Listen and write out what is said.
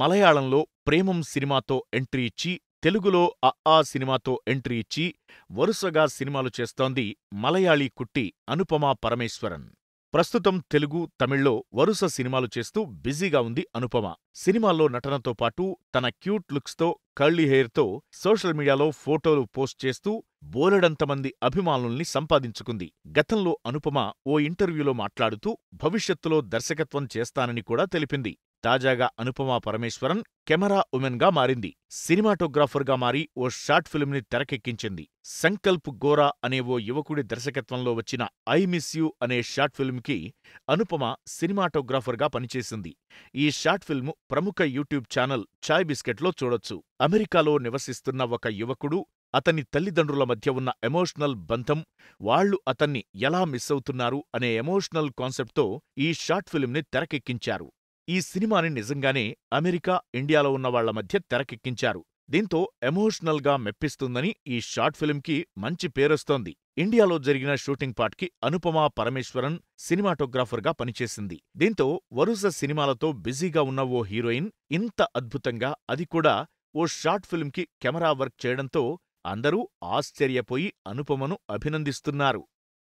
మలయాళంలో ప్రేమం సినిమాతో ఎంట్రీ ఇచ్చి తెలుగులో అఆ సినిమాతో ఎంట్రీ ఇచ్చి వరుసగా సినిమాలు చేస్తోంది మలయాళీ కుట్టి అనుపమా పరమేశ్వరన్ ప్రస్తుతం తెలుగు తమిళ్లో వరుస సినిమాలు చేస్తూ బిజీగా ఉంది అనుపమ సినిమాల్లో నటనతో పాటు తన క్యూట్ లుక్స్తో కర్లీ హెయిర్తో సోషల్ మీడియాలో ఫోటోలు పోస్ట్ చేస్తూ బోలెడంతమంది అభిమానుల్ని సంపాదించుకుంది గతంలో అనుపమ ఓ ఇంటర్వ్యూలో మాట్లాడుతూ భవిష్యత్తులో దర్శకత్వం చేస్తానని కూడా తెలిపింది తాజాగా అనుపమ పరమేశ్వరన్ కెమెరా ఉమెన్గా మారింది సినిమాటోగ్రాఫర్గా మారి ఓ షార్ట్ ఫిల్మ్ని తెరకెక్కించింది సంకల్ప్ గోరా అనే ఓ యువకుడి దర్శకత్వంలో వచ్చిన ఐ మిస్ యూ అనే షార్ట్ ఫిల్మ్కి అనుపమ సినిమాటోగ్రాఫర్గా పనిచేసింది ఈ షార్ట్ ఫిల్మ్ ప్రముఖ యూట్యూబ్ ఛానల్ చాయ్ బిస్కెట్లో చూడొచ్చు అమెరికాలో నివసిస్తున్న ఒక యువకుడు అతని తల్లిదండ్రుల మధ్య ఉన్న ఎమోషనల్ బంధం వాళ్లు అతన్ని ఎలా మిస్ అవుతున్నారు అనే ఎమోషనల్ కాన్సెప్ట్తో ఈ షార్ట్ ఫిల్మ్ని తెరకెక్కించారు ఈ సినిమాని నిజంగానే అమెరికా ఇండియాలో ఉన్నవాళ్ల మధ్య తెరకెక్కించారు దీంతో ఎమోషనల్గా మెప్పిస్తుందని ఈ షార్ట్ ఫిల్మ్కి మంచి పేరొస్తోంది ఇండియాలో జరిగిన షూటింగ్ పార్ట్కి అనుపమా పరమేశ్వరన్ సినిమాటోగ్రాఫర్గా పనిచేసింది దీంతో వరుస సినిమాలతో బిజీగా ఉన్న ఓ హీరోయిన్ ఇంత అద్భుతంగా అది కూడా ఓ షార్ట్ ఫిల్మ్కి కెమెరా వర్క్ చేయడంతో అందరూ ఆశ్చర్యపోయి అనుపమను అభినందిస్తున్నారు